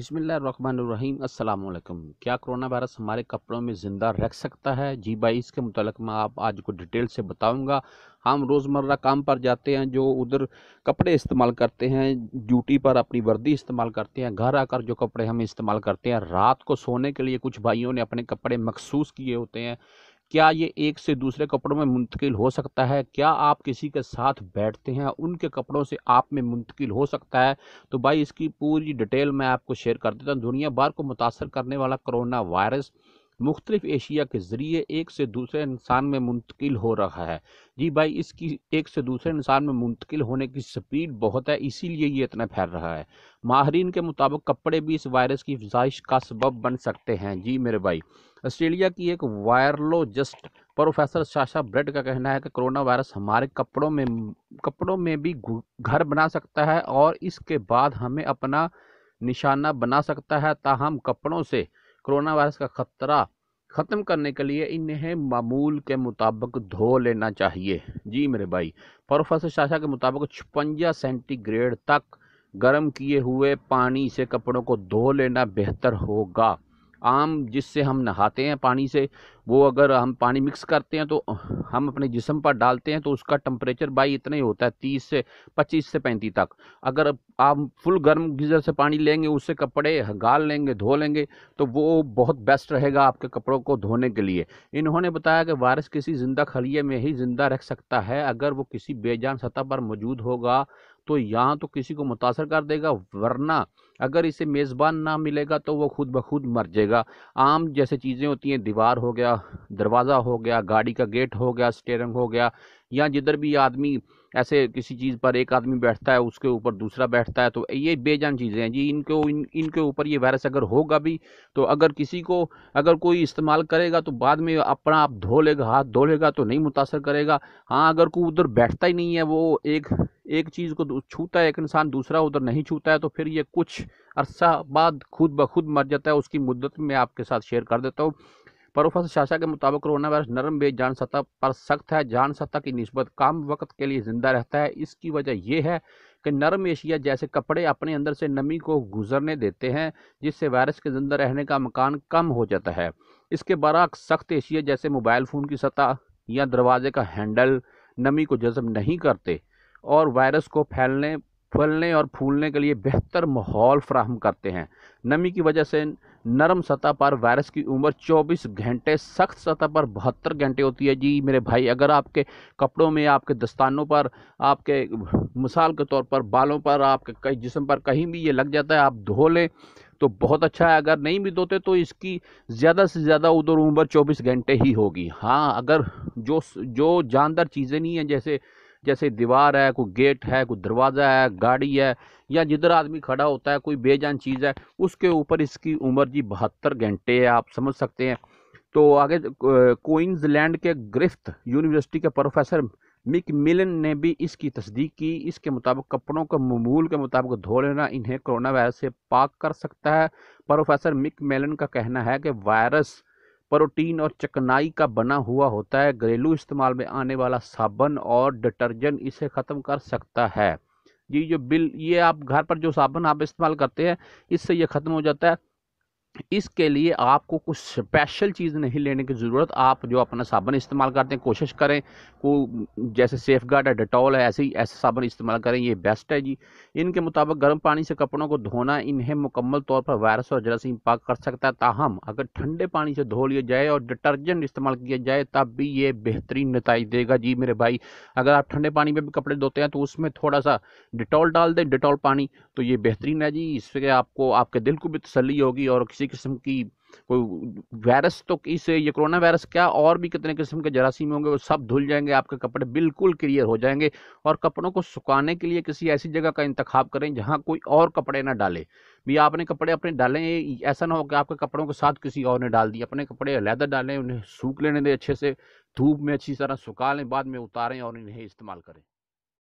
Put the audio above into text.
بسم اللہ الرحمن الرحیم السلام علیکم کیا کرونا وائرس ہمارے کپڑوں میں زندہ رکھ سکتا ہے جی بائی اس کے متعلق میں آپ آج کو ڈیٹیل سے بتاؤں گا ہم روز مرہ کام پر جاتے ہیں جو ادھر کپڑے استعمال کرتے ہیں ڈیوٹی پر اپنی وردی استعمال کرتے ہیں گھر آ کر جو کپڑے ہم استعمال کرتے ہیں رات کو سونے کے لیے کچھ بھائیوں نے اپنے کپڑے مخصوص کیے ہوتے ہیں کیا یہ ایک سے دوسرے کپڑوں میں منتقل ہو سکتا ہے کیا آپ کسی کے ساتھ بیٹھتے ہیں ان کے کپڑوں سے آپ میں منتقل ہو سکتا ہے تو بھائی اس کی پوری ڈیٹیل میں آپ کو شیئر کر دیتا ہوں دنیا بھر کو متاثر کرنے والا کرونا وائرس مختلف ایشیا کے ذریعے ایک سے دوسرے انسان میں منتقل ہو رہا ہے جی بھائی اس کی ایک سے دوسرے انسان میں منتقل ہونے کی سپیڈ بہت ہے اسی لیے یہ اتنا پھیل رہا ہے ماہرین کے مطابق کپڑے بھی اس وائرس کی افزائش کا سبب بن سکتے ہیں جی میرے بھائی آسٹریلیا کی ایک وائرلوجسٹ پروفیسر شاشا بریڈ کا کہنا ہے کہ کرونا وائرس ہمارے کپڑوں میں کپڑوں میں بھی گھر بنا سکتا ہے اور اس کے بعد ہمیں اپنا نشانہ بنا سکتا ہے تاہم کپڑوں سے کرونا وائرس کا خطرہ ختم کرنے کے لیے انہیں معمول کے مطابق دھو لینا چاہیے جی میرے بھائی پروفیسر شاشا کے مطابق چھپنجا سینٹی گریڈ تک گرم کیے ہوئے پانی سے کپڑوں کو دھو لینا بہتر ہوگا عام جس سے ہم نہاتے ہیں پانی سے وہ اگر ہم پانی مکس کرتے ہیں تو ہم اپنے جسم پر ڈالتے ہیں تو اس کا ٹمپریچر بائی اتنا ہی ہوتا ہے تیس سے پچیس سے پینتیس تک اگر آپ فل گرم گیزر سے پانی لیں گے اس سے کپڑے گال لیں گے دھو لیں گے تو وہ بہت بیسٹ رہے گا آپ کے کپڑوں کو دھونے کے لیے انہوں نے بتایا کہ وائرس کسی زندہ خلیے میں ہی زندہ رکھ سکتا ہے اگر وہ کسی بے جان سطح پر موجود ہوگا تو یہاں تو کسی کو متاثر کر دے گا ورنہ اگر اسے میزبان نہ ملے گا تو وہ خود بخود مر جائے گا عام جیسے چیزیں ہوتی ہیں دیوار ہو گیا دروازہ ہو گیا گاڑی کا گیٹ ہو گیا اسٹیئرنگ ہو گیا یا جدھر بھی آدمی ایسے کسی چیز پر ایک آدمی بیٹھتا ہے اس کے اوپر دوسرا بیٹھتا ہے تو یہ بے جان چیزیں ہیں جی ان کو ان ان کے اوپر یہ وائرس اگر ہوگا بھی تو اگر کسی کو اگر کوئی استعمال کرے گا تو بعد میں اپنا آپ دھو لے گا ہاتھ دھو لے گا تو نہیں متاثر کرے گا ہاں اگر کوئی ادھر بیٹھتا ہی نہیں ہے وہ ایک ایک چیز کو چھوتا ہے ایک انسان دوسرا ادھر نہیں چھوتا ہے تو پھر یہ کچھ عرصہ بعد خود بخود مر جاتا ہے اس کی مدت میں آپ کے ساتھ شیئر کر دیتا ہوں پروفیسر شاشا کے مطابق کرونا وائرس نرم بے جان سطح پر سخت ہے جان سطح کی نسبت کام وقت کے لیے زندہ رہتا ہے اس کی وجہ یہ ہے کہ نرم ایشیا جیسے کپڑے اپنے اندر سے نمی کو گزرنے دیتے ہیں جس سے وائرس کے زندہ رہنے کا مکان کم ہو جاتا ہے اس کے برعکس سخت ایشیا جیسے موبائل فون کی سطح یا دروازے کا ہینڈل نمی کو جذب نہیں کرتے اور وائرس کو پھیلنے پھلنے اور پھولنے کے لیے بہتر ماحول فراہم کرتے ہیں نمی کی وجہ سے نرم سطح پر وائرس کی عمر چوبیس گھنٹے سخت سطح پر بہتر گھنٹے ہوتی ہے جی میرے بھائی اگر آپ کے کپڑوں میں آپ کے دستانوں پر آپ کے مثال کے طور پر بالوں پر آپ کے جسم پر کہیں بھی یہ لگ جاتا ہے آپ دھو لیں تو بہت اچھا ہے اگر نہیں بھی دھوتے تو اس کی زیادہ سے زیادہ ادھر عمر چوبیس گھنٹے ہی ہوگی ہاں اگر جو جو جاندار چیزیں نہیں ہیں جیسے جیسے دیوار ہے کوئی گیٹ ہے کوئی دروازہ ہے گاڑی ہے یا جدھر آدمی کھڑا ہوتا ہے کوئی بے جان چیز ہے اس کے اوپر اس کی عمر جی بہتر گھنٹے ہے آپ سمجھ سکتے ہیں تو آگے کوئنز لینڈ کے گرفت یونیورسٹی کے پروفیسر مک میلن نے بھی اس کی تصدیق کی اس کے مطابق کپڑوں کے معمول کے مطابق دھو لینا انہیں کرونا وائرس سے پاک کر سکتا ہے پروفیسر مک میلن کا کہنا ہے کہ وائرس پروٹین اور چکنائی کا بنا ہوا ہوتا ہے گھریلو استعمال میں آنے والا صابن اور ڈٹرجن اسے ختم کر سکتا ہے یہ جی، جو بل یہ آپ گھر پر جو صابن آپ استعمال کرتے ہیں اس سے یہ ختم ہو جاتا ہے اس کے لیے آپ کو کچھ اسپیشل چیز نہیں لینے کی ضرورت آپ جو اپنا صابن استعمال کرتے ہیں کوشش کریں کو جیسے سیف گارڈ ہے ڈیٹول ہے ایسے ہی ایسے صابن استعمال کریں یہ بیسٹ ہے جی ان کے مطابق گرم پانی سے کپڑوں کو دھونا انہیں مکمل طور پر وائرس اور جراثیم پاک کر سکتا ہے تاہم اگر ٹھنڈے پانی سے دھو لیا جائے اور ڈٹرجنٹ استعمال کیا جائے تب بھی یہ بہترین نتائج دے گا جی میرے بھائی اگر آپ ٹھنڈے پانی میں بھی کپڑے دھوتے ہیں تو اس میں تھوڑا سا ڈیٹول ڈال دیں ڈیٹول پانی تو یہ بہترین ہے جی اس سے آپ کو آپ کے دل کو بھی تسلی ہوگی اور کسی قسم کی کوئی وائرس تو اس یہ کرونا وائرس کیا اور بھی کتنے قسم کے جراثیم ہوں گے وہ سب دھل جائیں گے آپ کے کپڑے بالکل کلیئر ہو جائیں گے اور کپڑوں کو سکھانے کے لیے کسی ایسی جگہ کا انتخاب کریں جہاں کوئی اور کپڑے نہ ڈالے بھی آپ نے کپڑے اپنے ڈالیں ایسا نہ ہو کہ آپ کے کپڑوں کے ساتھ کسی اور نے ڈال دی اپنے کپڑے علیحدہ ڈالیں انہیں سوکھ لینے دیں اچھے سے دھوپ میں اچھی طرح سکھا لیں بعد میں اتاریں اور انہیں استعمال کریں